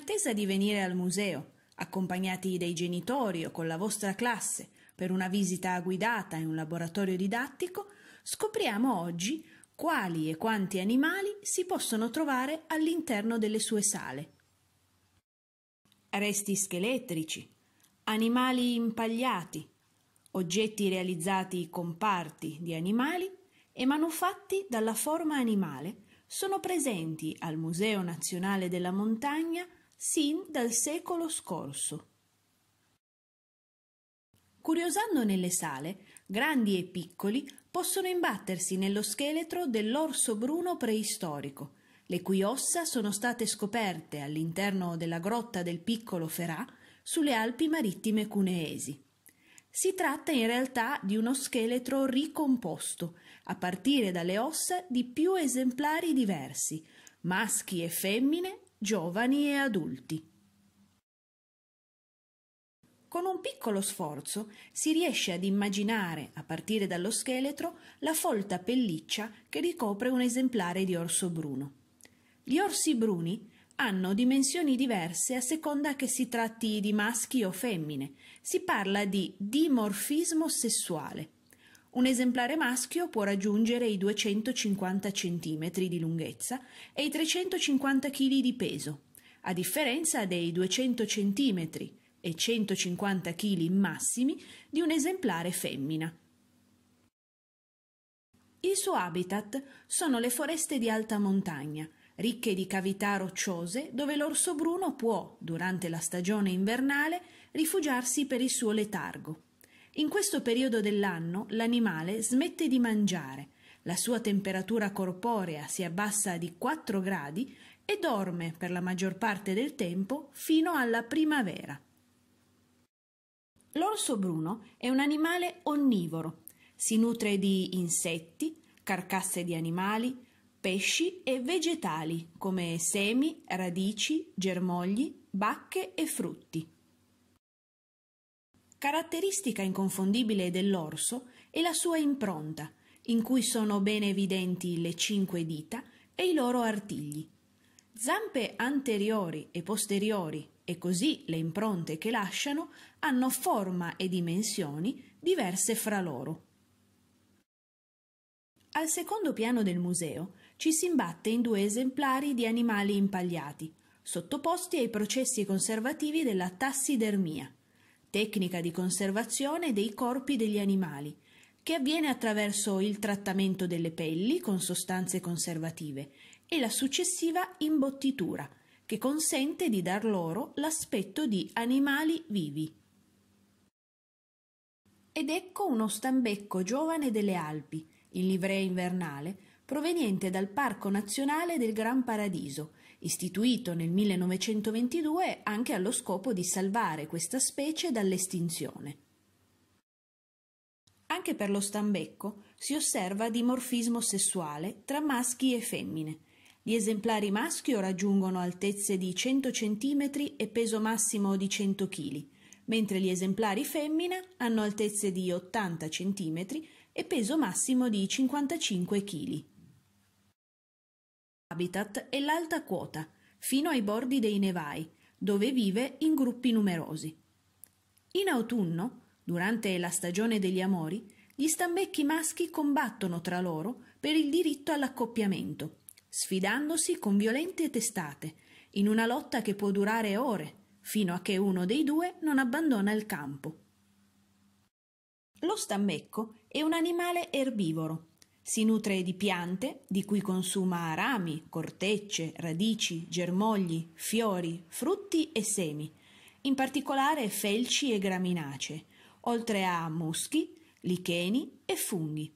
attesa di venire al museo, accompagnati dai genitori o con la vostra classe, per una visita guidata in un laboratorio didattico, scopriamo oggi quali e quanti animali si possono trovare all'interno delle sue sale. Resti scheletrici, animali impagliati, oggetti realizzati con parti di animali e manufatti dalla forma animale sono presenti al Museo Nazionale della Montagna sin dal secolo scorso. Curiosando nelle sale, grandi e piccoli possono imbattersi nello scheletro dell'orso bruno preistorico, le cui ossa sono state scoperte all'interno della grotta del piccolo Ferà sulle Alpi marittime cuneesi. Si tratta in realtà di uno scheletro ricomposto, a partire dalle ossa di più esemplari diversi, maschi e femmine giovani e adulti. Con un piccolo sforzo si riesce ad immaginare, a partire dallo scheletro, la folta pelliccia che ricopre un esemplare di orso bruno. Gli orsi bruni hanno dimensioni diverse a seconda che si tratti di maschi o femmine. Si parla di dimorfismo sessuale. Un esemplare maschio può raggiungere i 250 cm di lunghezza e i 350 kg di peso, a differenza dei 200 cm e 150 kg massimi di un esemplare femmina. Il suo habitat sono le foreste di alta montagna, ricche di cavità rocciose dove l'orso bruno può, durante la stagione invernale, rifugiarsi per il suo letargo. In questo periodo dell'anno l'animale smette di mangiare, la sua temperatura corporea si abbassa di 4 gradi e dorme per la maggior parte del tempo fino alla primavera. L'orso bruno è un animale onnivoro. Si nutre di insetti, carcasse di animali, pesci e vegetali come semi, radici, germogli, bacche e frutti. Caratteristica inconfondibile dell'orso è la sua impronta, in cui sono ben evidenti le cinque dita e i loro artigli. Zampe anteriori e posteriori e così le impronte che lasciano hanno forma e dimensioni diverse fra loro. Al secondo piano del museo ci si imbatte in due esemplari di animali impagliati, sottoposti ai processi conservativi della tassidermia tecnica di conservazione dei corpi degli animali, che avviene attraverso il trattamento delle pelli con sostanze conservative e la successiva imbottitura, che consente di dar loro l'aspetto di animali vivi. Ed ecco uno stambecco giovane delle Alpi, in livrea invernale, proveniente dal Parco Nazionale del Gran Paradiso, istituito nel 1922 anche allo scopo di salvare questa specie dall'estinzione. Anche per lo stambecco si osserva dimorfismo sessuale tra maschi e femmine. Gli esemplari maschio raggiungono altezze di 100 cm e peso massimo di 100 kg, mentre gli esemplari femmina hanno altezze di 80 cm e peso massimo di 55 kg habitat è l'alta quota, fino ai bordi dei nevai, dove vive in gruppi numerosi. In autunno, durante la stagione degli amori, gli stambecchi maschi combattono tra loro per il diritto all'accoppiamento, sfidandosi con violente testate, in una lotta che può durare ore, fino a che uno dei due non abbandona il campo. Lo stambecco è un animale erbivoro si nutre di piante, di cui consuma rami, cortecce, radici, germogli, fiori, frutti e semi, in particolare felci e graminacee, oltre a muschi, licheni e funghi.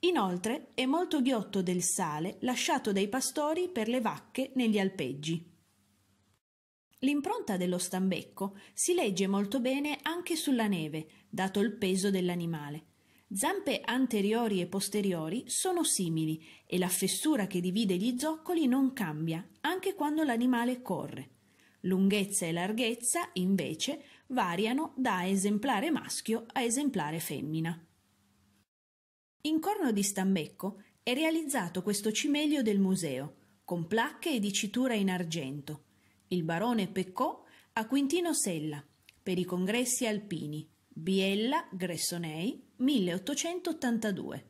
Inoltre è molto ghiotto del sale lasciato dai pastori per le vacche negli alpeggi. L'impronta dello stambecco si legge molto bene anche sulla neve, dato il peso dell'animale. Zampe anteriori e posteriori sono simili e la fessura che divide gli zoccoli non cambia, anche quando l'animale corre. Lunghezza e larghezza, invece, variano da esemplare maschio a esemplare femmina. In corno di Stambecco è realizzato questo cimelio del museo, con placche e dicitura in argento. Il barone Peccò a Quintino Sella, per i congressi alpini, Biella, Gressonei, 1882.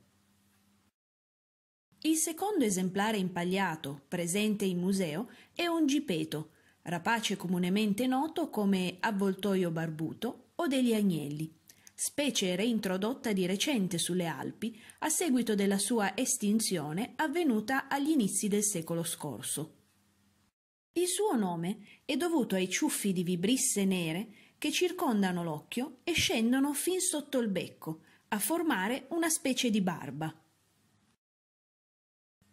Il secondo esemplare impagliato, presente in museo, è un gipeto, rapace comunemente noto come avvoltoio barbuto o degli agnelli, specie reintrodotta di recente sulle Alpi a seguito della sua estinzione avvenuta agli inizi del secolo scorso. Il suo nome è dovuto ai ciuffi di vibrisse nere che circondano l'occhio e scendono fin sotto il becco, a formare una specie di barba.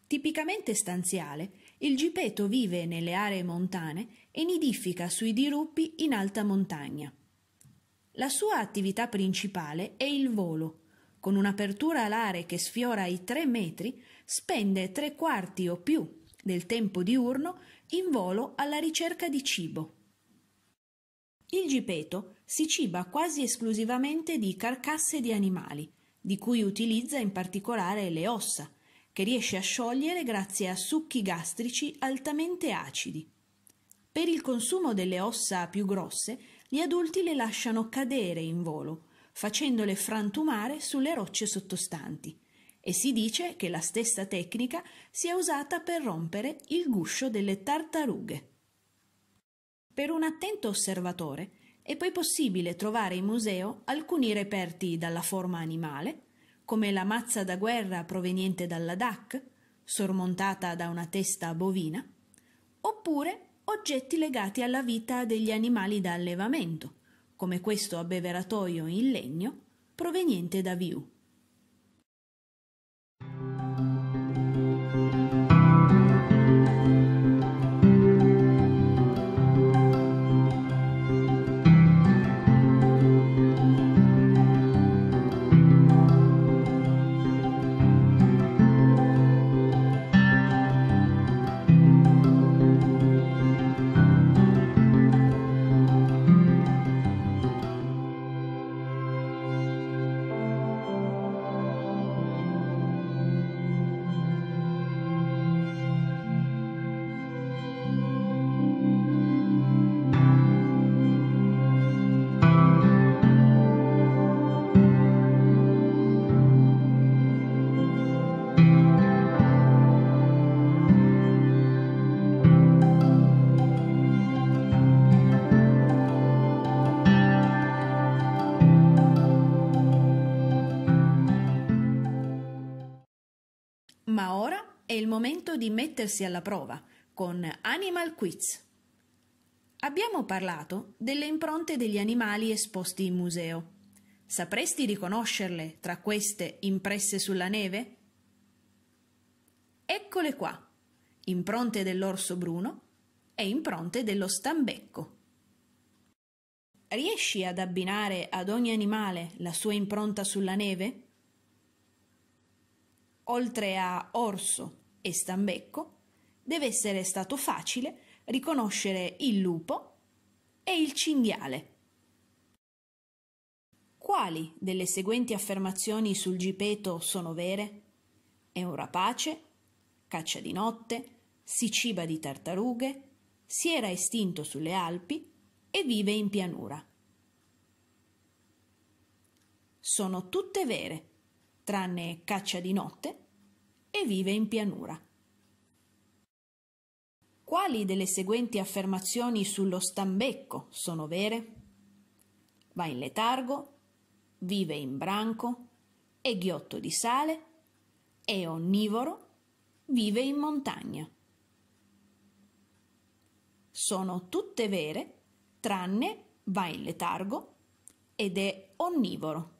Tipicamente stanziale, il gipeto vive nelle aree montane e nidifica sui diruppi in alta montagna. La sua attività principale è il volo. Con un'apertura alare che sfiora i 3 metri, spende tre quarti o più del tempo diurno in volo alla ricerca di cibo. Il gipeto si ciba quasi esclusivamente di carcasse di animali, di cui utilizza in particolare le ossa, che riesce a sciogliere grazie a succhi gastrici altamente acidi. Per il consumo delle ossa più grosse, gli adulti le lasciano cadere in volo, facendole frantumare sulle rocce sottostanti, e si dice che la stessa tecnica sia usata per rompere il guscio delle tartarughe. Per un attento osservatore, è poi possibile trovare in museo alcuni reperti dalla forma animale, come la mazza da guerra proveniente dalla DAC, sormontata da una testa bovina, oppure oggetti legati alla vita degli animali da allevamento, come questo abbeveratoio in legno proveniente da Viu. è il momento di mettersi alla prova con Animal Quiz. Abbiamo parlato delle impronte degli animali esposti in museo. Sapresti riconoscerle tra queste impresse sulla neve? Eccole qua, impronte dell'orso bruno e impronte dello stambecco. Riesci ad abbinare ad ogni animale la sua impronta sulla neve? Oltre a orso, e stambecco, deve essere stato facile riconoscere il lupo e il cinghiale. Quali delle seguenti affermazioni sul gipeto sono vere? È un rapace, caccia di notte, si ciba di tartarughe, si era estinto sulle Alpi e vive in pianura. Sono tutte vere, tranne caccia di notte e vive in pianura. Quali delle seguenti affermazioni sullo stambecco sono vere? Va in letargo, vive in branco, è ghiotto di sale, è onnivoro, vive in montagna. Sono tutte vere tranne va in letargo ed è onnivoro.